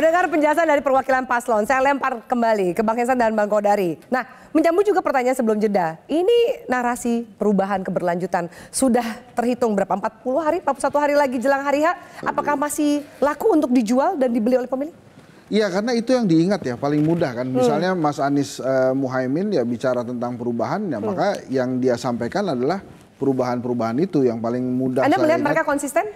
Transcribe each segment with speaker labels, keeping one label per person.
Speaker 1: Mendengar penjelasan dari perwakilan paslon, saya lempar kembali ke Bang Hesan dan Bang Kodari. Nah, menyambung juga pertanyaan sebelum jeda. Ini narasi perubahan keberlanjutan sudah terhitung berapa? 40 hari, 41 hari lagi jelang hari H. Apakah masih laku untuk dijual dan dibeli oleh pemilih?
Speaker 2: Iya karena itu yang diingat ya paling mudah kan. Hmm. Misalnya Mas Anies uh, eh, Muhaimin ya bicara tentang perubahan ya hmm. maka yang dia sampaikan adalah perubahan-perubahan itu yang paling mudah. Anda melihat mereka konsisten?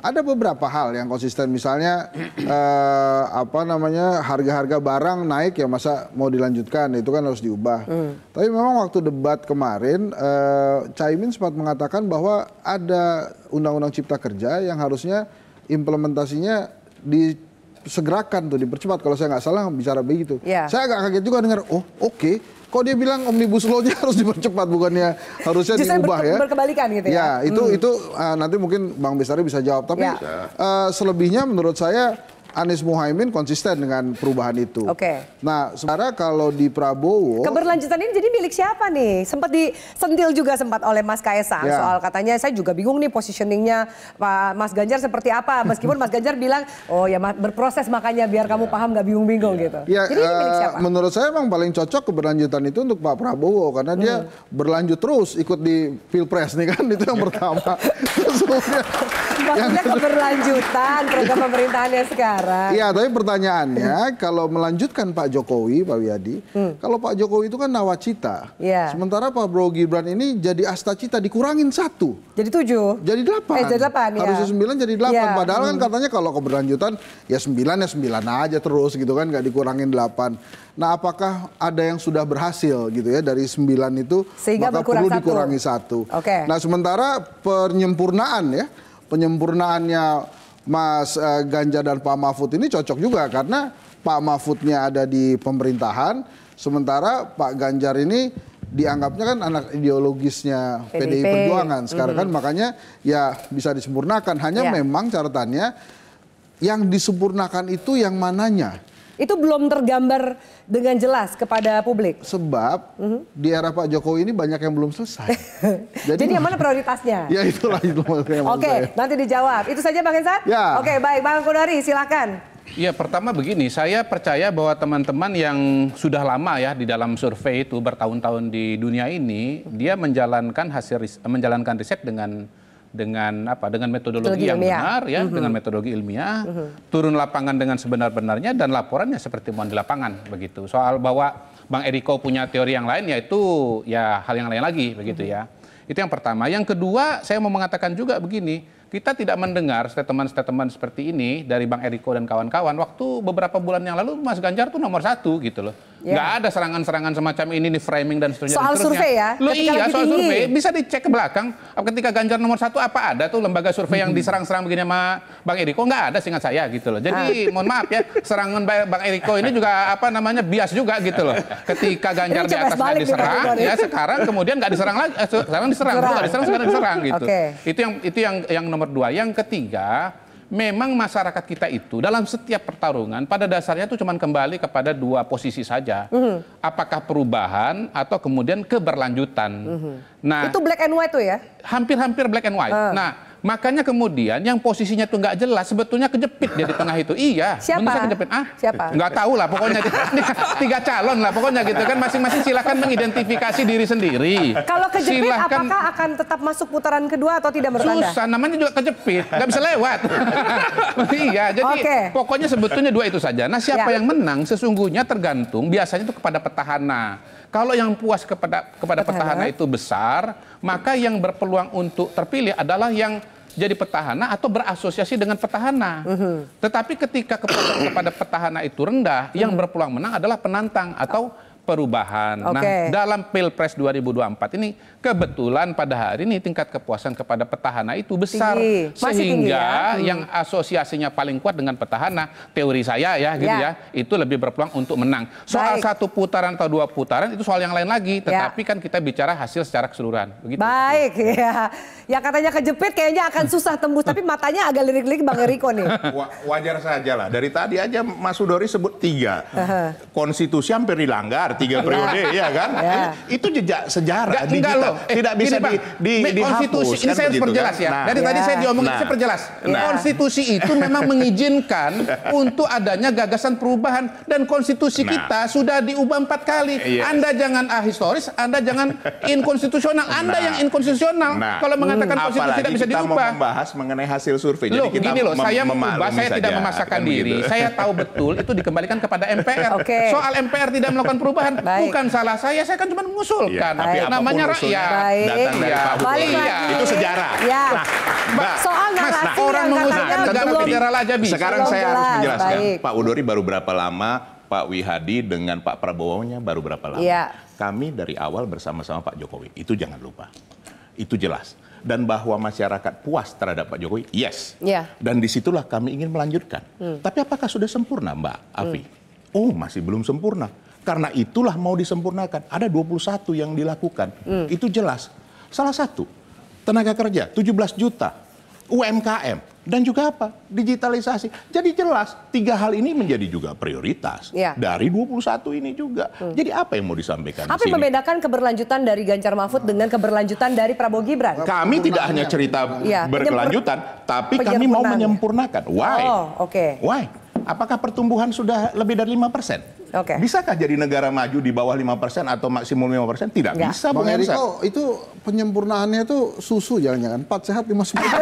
Speaker 2: ada beberapa hal yang konsisten misalnya eh, apa namanya harga-harga barang naik ya masa mau dilanjutkan itu kan harus diubah. Hmm. Tapi memang waktu debat kemarin eh, Caimin sempat mengatakan bahwa ada undang-undang cipta kerja yang harusnya implementasinya disegerakan tuh dipercepat kalau saya nggak salah bicara begitu. Yeah. Saya agak kaget juga dengar oh oke okay Kok dia bilang omnibus law-nya harus dipercepat bukannya harusnya Just diubah ya? berkebalikan gitu ya. Ya, itu hmm. itu uh, nanti mungkin Bang besari bisa jawab, tapi ya. uh, selebihnya menurut saya Anies Muhaimin konsisten dengan perubahan itu. Oke. Okay. Nah, sementara kalau di Prabowo
Speaker 1: keberlanjutan ini jadi milik siapa nih? Sempat disentil juga sempat oleh Mas Kaisang ya. soal katanya saya juga bingung nih positioningnya Pak Mas Ganjar seperti apa meskipun Mas Ganjar bilang oh ya berproses makanya biar kamu ya. paham gak bingung-bingung ya. gitu. Ya, jadi ini milik eh,
Speaker 2: siapa? Menurut saya memang paling cocok keberlanjutan itu untuk Pak Prabowo karena hmm. dia berlanjut terus ikut di Pilpres nih kan itu yang pertama.
Speaker 1: Maksudnya keberlanjutan program pemerintahannya sekarang sekarang. Iya, tapi
Speaker 2: pertanyaannya kalau melanjutkan Pak Jokowi, Pak Wiyadi, hmm. kalau Pak Jokowi itu kan nawacita. Ya. Sementara Pak Bro Gibran ini jadi astacita dikurangin satu. Jadi tujuh. Jadi delapan. Eh, jadi delapan. Ya. Harusnya sembilan jadi delapan. Ya. Padahal kan hmm. kan katanya kalau keberlanjutan ya sembilan ya sembilan aja terus gitu kan gak dikurangin delapan. Nah, apakah ada yang sudah berhasil gitu ya dari sembilan itu Sehingga maka perlu satu. dikurangi satu. Oke. Okay. Nah, sementara penyempurnaan ya penyempurnaannya Mas eh, Ganjar dan Pak Mahfud ini cocok juga karena Pak Mahfudnya ada di pemerintahan, sementara Pak Ganjar ini dianggapnya kan anak ideologisnya PDI, PDI Perjuangan. Sekarang mm. kan hmm. makanya ya bisa disempurnakan. Hanya yeah. memang catatannya yang disempurnakan itu yang mananya itu belum tergambar dengan jelas kepada publik. Sebab mm -hmm. di era Pak Jokowi ini banyak yang belum selesai. Jadi, Jadi yang mana
Speaker 1: prioritasnya? ya
Speaker 2: itulah itu maksudnya. Oke, okay,
Speaker 1: nanti dijawab. Itu saja Bang Hensat? Ya. Oke, okay, baik Bang Kodari silakan.
Speaker 3: Ya pertama begini, saya percaya bahwa teman-teman yang sudah lama ya di dalam survei itu bertahun-tahun di dunia ini, dia menjalankan hasil menjalankan riset dengan dengan apa dengan metodologi yang ilmiah. benar ya, mm-hmm. dengan metodologi ilmiah, mm-hmm. turun lapangan dengan sebenar-benarnya dan laporannya seperti mau di lapangan begitu. Soal bahwa Bang Eriko punya teori yang lain yaitu ya hal yang lain lagi begitu mm-hmm. ya. Itu yang pertama. Yang kedua, saya mau mengatakan juga begini, kita tidak mendengar statement-statement seperti ini dari Bang Eriko dan kawan-kawan. Waktu beberapa bulan yang lalu Mas Ganjar tuh nomor satu gitu loh. Yeah. Nggak ya. ada serangan-serangan semacam ini di framing dan seterusnya. Soal survei ya? Lo iya, soal survei. Bisa dicek ke belakang. Ketika Ganjar nomor satu, apa ada tuh lembaga survei yang hmm. diserang-serang begini sama Bang Eriko? Nggak ada, singkat saya gitu loh. Jadi ah. mohon maaf ya, serangan Bang Eriko ini juga apa namanya bias juga gitu loh. Ketika Ganjar di atasnya diserang, di ya sekarang kemudian nggak diserang lagi, eh, sekarang diserang, nggak diserang, sekarang diserang gitu. Okay. Itu yang itu yang yang nomor dua. Yang ketiga, memang masyarakat kita itu dalam setiap pertarungan pada dasarnya itu cuma kembali kepada dua posisi saja. Mm -hmm. Apakah perubahan atau kemudian keberlanjutan. Mm -hmm. Nah, itu black and white tuh ya? Hampir-hampir black and white. Uh. Nah, Makanya kemudian yang posisinya itu nggak jelas sebetulnya kejepit dia di tengah itu. Iya. Siapa? kejepit. Ah, siapa? Nggak tahu lah pokoknya kan tiga calon lah pokoknya gitu kan masing-masing silahkan mengidentifikasi diri sendiri. Kalau kejepit silahkan...
Speaker 1: apakah akan tetap masuk putaran kedua atau tidak bertanda? Susah
Speaker 3: namanya juga kejepit, nggak bisa lewat. iya, jadi okay. pokoknya sebetulnya dua itu saja. Nah, siapa ya. yang menang sesungguhnya tergantung biasanya itu kepada petahana. Kalau yang puas kepada kepada petahana itu besar, maka yang berpeluang untuk terpilih adalah yang jadi petahana atau berasosiasi dengan petahana. Uh mm-hmm. -huh. Tetapi ketika kepada, kepada petahana itu rendah, uh -huh. yang mm-hmm. berpeluang menang adalah penantang atau perubahan. Okay. Nah, dalam Pilpres 2024 ini Kebetulan pada hari ini tingkat kepuasan kepada petahana itu besar tinggi. sehingga tinggi ya? Hmm. yang asosiasinya paling kuat dengan petahana teori saya ya gitu ya, ya itu lebih berpeluang untuk menang. Soal Baik. satu putaran atau dua putaran itu soal yang lain lagi, ya. tetapi ya. kan kita bicara hasil secara keseluruhan. Begitu. Baik
Speaker 1: ya. Yang katanya kejepit kayaknya akan susah tembus tapi matanya agak lirik-lirik Bang Eriko nih.
Speaker 4: Wajar saja lah. Dari tadi aja Mas Sudori sebut tiga. Konstitusi hampir dilanggar tiga ya. periode ya kan? Ya. Itu jejak sejarah Gak, eh, tidak bisa ini, di, di, di dihapus. Konstitusi ini kan saya perjelas kan? ya. Nah. Dari tadi saya nah. diomongin nah, saya perjelas. Nah. Konstitusi itu memang
Speaker 3: mengizinkan untuk adanya gagasan perubahan dan konstitusi kita sudah diubah empat kali. Iya. Anda jangan ahistoris, Anda jangan inkonstitusional. Anda yang inkonstitusional kalau mengatakan hmm, konstitusi tidak bisa kita diubah. Mau
Speaker 4: membahas mengenai hasil survei. Loh, Jadi kita gini loh, saya mengubah, saya tidak memaksakan kan diri. Saya
Speaker 3: tahu betul itu dikembalikan kepada MPR. Soal MPR tidak melakukan perubahan bukan salah saya, saya kan cuma mengusulkan. Ya, namanya rakyat Iya. Baik. datang dari Pak Balik iya. lagi. Itu sejarah.
Speaker 1: Ya. Nah, Mbak,
Speaker 3: Soal Mas, nah, orang mengusung negara federal
Speaker 4: aja bisa. Sekarang saya harus menjelaskan. Pak Udori baru berapa lama Pak Wihadi dengan Pak Prabowo-nya baru berapa lama? Ya. Kami dari awal bersama-sama Pak Jokowi. Itu jangan lupa. Itu jelas. Dan bahwa masyarakat puas terhadap Pak Jokowi, yes. Ya. Dan disitulah kami ingin melanjutkan. Hmm. Tapi apakah sudah sempurna Mbak Afi? Hmm. Oh masih belum sempurna. Karena itulah mau disempurnakan. Ada 21 yang dilakukan. Hmm. Itu jelas. Salah satu, tenaga kerja 17 juta, UMKM, dan juga apa? Digitalisasi. Jadi jelas, tiga hal ini menjadi juga prioritas ya. dari 21 ini juga. Hmm. Jadi apa yang mau disampaikan Apa yang
Speaker 1: membedakan keberlanjutan dari Ganjar Mahfud dengan keberlanjutan dari Prabowo Gibran? Kami tidak hanya
Speaker 4: cerita ya. berkelanjutan, tapi kami mau menyempurnakan. Why?
Speaker 2: Oh, Okay.
Speaker 4: Why? apakah pertumbuhan sudah lebih dari 5 persen? Okay. Bisakah jadi negara maju di bawah 5 persen atau maksimum 5 persen? Tidak Nggak. bisa, Bang Eriko,
Speaker 2: itu penyempurnaannya itu susu jangan-jangan. 4 sehat, 5 sempurna.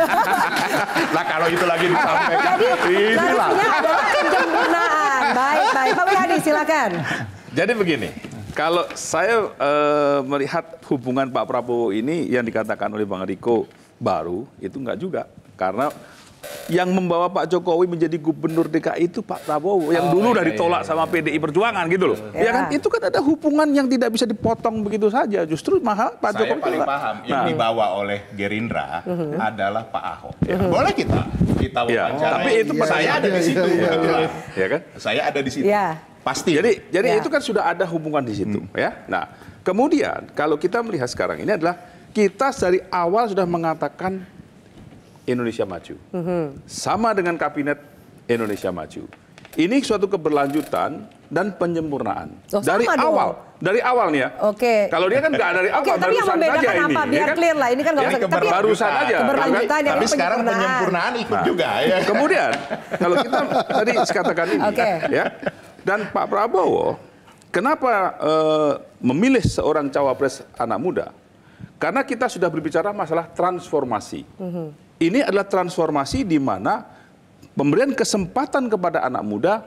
Speaker 4: nah kalau itu lagi disampaikan, jadi,
Speaker 1: itulah. Iya adalah penyempurnaan. Baik, baik. Pak Wihadi, silakan.
Speaker 5: Jadi begini, kalau saya uh, melihat hubungan Pak Prabowo ini yang dikatakan oleh Bang Riko baru, itu enggak juga. Karena yang membawa Pak Jokowi menjadi gubernur DKI itu Pak Prabowo yang oh, dulu iya, udah iya, ditolak iya, sama iya. PDI Perjuangan gitu loh. Iya. Ya kan iya. itu kan ada hubungan yang tidak bisa dipotong begitu saja. Justru mahal Pak Saya Jokowi. Saya paling paham nah. yang dibawa
Speaker 4: oleh Gerindra uh-huh. adalah Pak Ahok. Mhm. Ya. Boleh kita kita wawancara. Tapi itu iya, saya iya, ada iya, di situ. Ya, iya.
Speaker 5: ya kan? Saya ada di situ. Ya. Pasti. Jadi jadi itu kan sudah ada hubungan di situ hmm. ya. Nah, kemudian kalau kita melihat sekarang ini adalah kita dari awal sudah mengatakan Indonesia Maju. Mm -hmm. Sama dengan kabinet Indonesia Maju. Ini suatu keberlanjutan dan penyempurnaan oh, dari dong. awal. Dari awal nih ya. Oke. Okay. Kalau dia kan nggak dari awal, okay, tapi yang membedakan apa? Ini. Biar ya kan, clear lah. Ini kan nggak usah. Tapi barusan aja. Keberlanjutan tapi, tapi sekarang penyempurnaan ikut nah, juga ya. Kemudian kalau kita tadi katakan ini okay. ya. Dan Pak Prabowo Kenapa uh, memilih seorang cawapres anak muda? Karena kita sudah berbicara masalah transformasi. Mm -hmm. Ini adalah transformasi di mana pemberian kesempatan kepada anak muda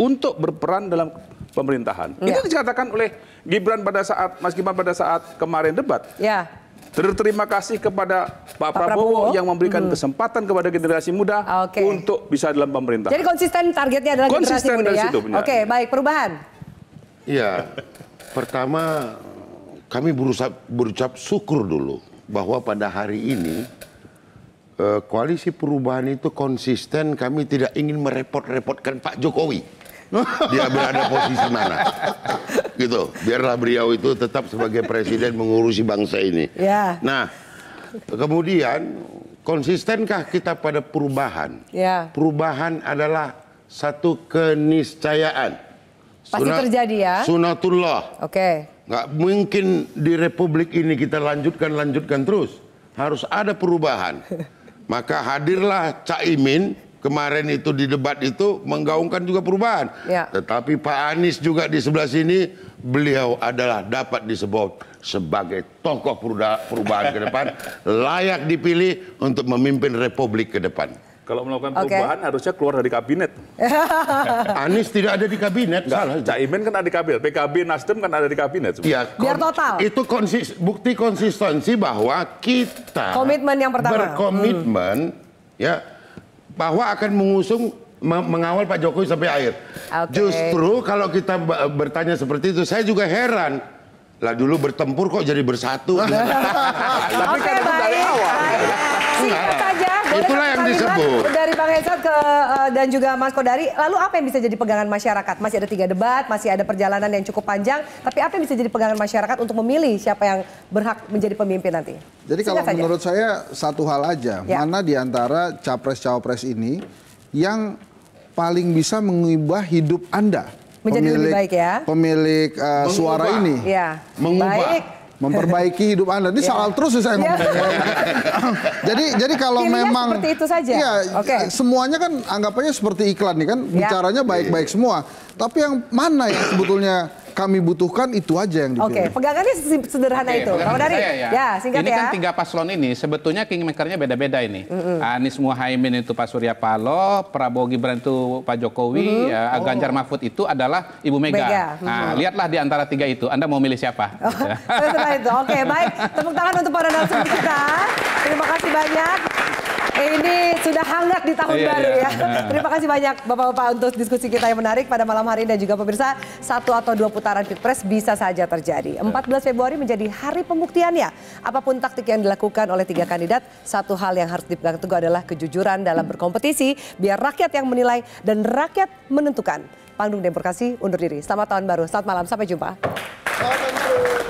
Speaker 5: untuk berperan dalam pemerintahan. Ya. Ini dikatakan oleh Gibran pada saat Mas Gibran pada saat kemarin debat. Ya. Terima kasih kepada Pak, Pak Prabowo, Prabowo yang memberikan hmm. kesempatan kepada generasi muda okay. untuk bisa dalam
Speaker 6: pemerintahan. Jadi
Speaker 1: konsisten targetnya adalah konsisten generasi muda ya. Oke, okay, baik perubahan.
Speaker 6: Iya. Pertama kami berusaha berucap syukur dulu bahwa pada hari ini Eh, koalisi perubahan itu konsisten kami tidak ingin merepot-repotkan Pak Jokowi. Dia berada posisi mana? Gitu. Biarlah beliau itu tetap sebagai presiden mengurusi bangsa ini. Ya. Nah, kemudian konsistenkah kita pada perubahan? Ya. Perubahan adalah satu keniscayaan. Pasti Sunat, terjadi ya. Sunatullah. Oke. Okay. Nggak mungkin di republik ini kita lanjutkan lanjutkan terus. Harus ada perubahan. Maka hadirlah caimin kemarin itu di debat itu menggaungkan juga perubahan. Ya. Tetapi Pak Anies juga di sebelah sini beliau adalah dapat disebut sebagai tokoh perubahan ke depan layak dipilih untuk memimpin republik ke depan. Kalau melakukan perubahan harusnya keluar dari kabinet. Anies tidak ada di kabinet. Enggak, salah. Caimin kan ada di kabinet. PKB, Nasdem kan ada di kabinet. Iya. Biar total. Itu konsis, bukti konsistensi bahwa kita komitmen yang pertama. Berkomitmen hmm. ya bahwa akan mengusung mengawal Pak Jokowi sampai akhir. Okay. Justru kalau kita bertanya seperti itu, saya juga heran. Lah dulu bertempur kok jadi bersatu. Tapi kan
Speaker 2: dari awal.
Speaker 1: Itulah yang disebut. Dari Bang Hesat ke uh, dan juga Mas Kodari, lalu apa yang bisa jadi pegangan masyarakat? Masih ada tiga debat, masih ada perjalanan yang cukup panjang, tapi apa yang bisa jadi pegangan masyarakat untuk memilih siapa yang berhak menjadi pemimpin nanti? Jadi Singkat kalau saja. Ya.
Speaker 2: menurut saya satu hal aja, ya. mana di antara capres-cawapres ini yang paling bisa mengubah hidup Anda? Menjadi pemilik, lebih baik ya. Pemilik uh, suara ini. Ya. Mengubah. Baik memperbaiki hidup Anda. Ini yeah. soal terus ya saya yeah. ngomong. Iya. jadi jadi kalau memang seperti itu saja. Ya, okay. semuanya kan anggapannya seperti iklan nih kan, yeah. bicaranya baik-baik iya. semua. Tapi yang mana yang sebetulnya kami butuhkan itu aja yang dipilih. Oke, okay. pegangannya sederhana okay, itu. Kalau dari ya. ya, singkat ini kan ya. Ini kan
Speaker 3: tiga paslon ini sebetulnya kingmakernya beda-beda ini. Mm-hmm. Anies Muhaimin itu Pak Surya Paloh, Prabowo Gibran itu Pak Jokowi, mm-hmm. ya, oh. Ganjar Mahfud itu adalah Ibu Mega. Mega. Nah, mm-hmm. lihatlah di antara tiga itu Anda mau milih siapa? Oh,
Speaker 1: itu. Oke, okay, baik. Tepuk tangan untuk para narasumber kita. Terima kasih banyak. Ini sudah hangat di tahun iya, baru iya. ya. Terima kasih banyak Bapak-bapak untuk diskusi kita yang menarik pada malam hari ini. dan juga pemirsa satu atau dua putaran Pilpres bisa saja terjadi. 14 iya. Februari menjadi hari pembuktiannya. Apapun taktik yang dilakukan oleh tiga kandidat, satu hal yang harus dipegang teguh adalah kejujuran dalam berkompetisi biar rakyat yang menilai dan rakyat menentukan. Panggung Demokrasi undur diri. Selamat tahun baru, selamat malam, sampai jumpa. Selamat